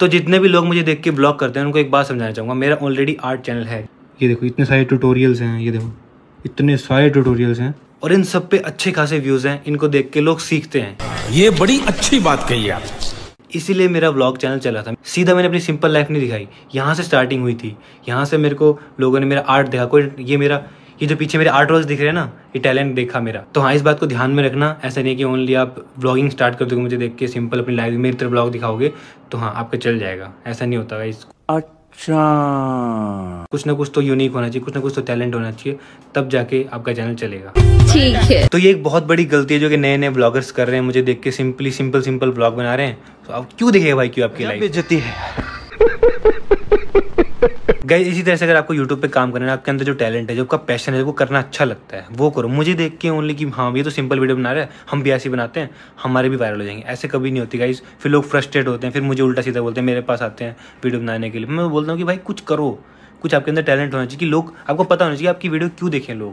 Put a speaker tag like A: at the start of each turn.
A: तो जितने भी लोग मुझे देख के ब्लॉग करते हैं उनको एक बात समझाना चाहूँगा मेरा ऑलरेडी आर्ट चैनल है
B: ये देखो इतने सारे ट्यूटोरियल्स हैं ये देखो इतने सारे ट्यूटोरियल्स हैं
A: और इन सब पे अच्छे खासे व्यूज़ हैं इनको देख के लोग सीखते हैं ये बड़ी अच्छी बात कही आप इसीलिए मेरा ब्लॉग चैनल चला था सीधा मैंने अपनी सिंपल लाइफ नहीं दिखाई यहाँ से स्टार्टिंग हुई थी यहाँ से मेरे को लोगों ने मेरा आर्ट देखा कोई ये मेरा ये जो पीछे मेरे आर्ट रोल्स दिख रहे हैं ना ये टैलेंट देखा मेरा तो हाँ इस बात को ध्यान में रखना ऐसा नहीं कि ओनली आप ब्लॉगिंग स्टार्ट कर दोगे मुझे देख के सिंपल अपनी लाइफ मेरी तरफ ब्लॉग दिखाओगे तो हाँ आपका चल जाएगा ऐसा नहीं होता है अच्छा कुछ ना कुछ तो यूनिक होना चाहिए कुछ ना कुछ तो टैलेंट होना चाहिए तब जाके आपका चैनल चलेगा ठीक है तो ये एक बहुत बड़ी गलती है जो कि नए नए ब्लॉगर्स कर रहे हैं मुझे देख के सिंपली सिंपल सिंपल ब्लॉग बना रहे हैं तो आप क्यों देखेगा भाई क्यों आपकी लाइफ है गाइज इसी तरह से अगर आपको यूट्यूब पे काम करना है आपके अंदर जो टैलेंट है जो आपका पैशन है वो करना अच्छा लगता है वो करो मुझे देख के ओनली कि हाँ ये तो सिंपल वीडियो बना रहे हैं हम भी ऐसी बनाते हैं हमारे भी वायरल हो जाएंगे ऐसे कभी नहीं होती गाइज फिर लोग फ्रस्ट्रेट होते हैं फिर मुझे उल्टा सीधा बोलते हैं मेरे पास आते हैं वीडियो बनाने के लिए मैं बोलता हूँ कि भाई कुछ करो कुछ आपके अंदर टैलेंट होना चाहिए कि लोग आपको पता होना चाहिए आपकी वीडियो क्यों देखें लोग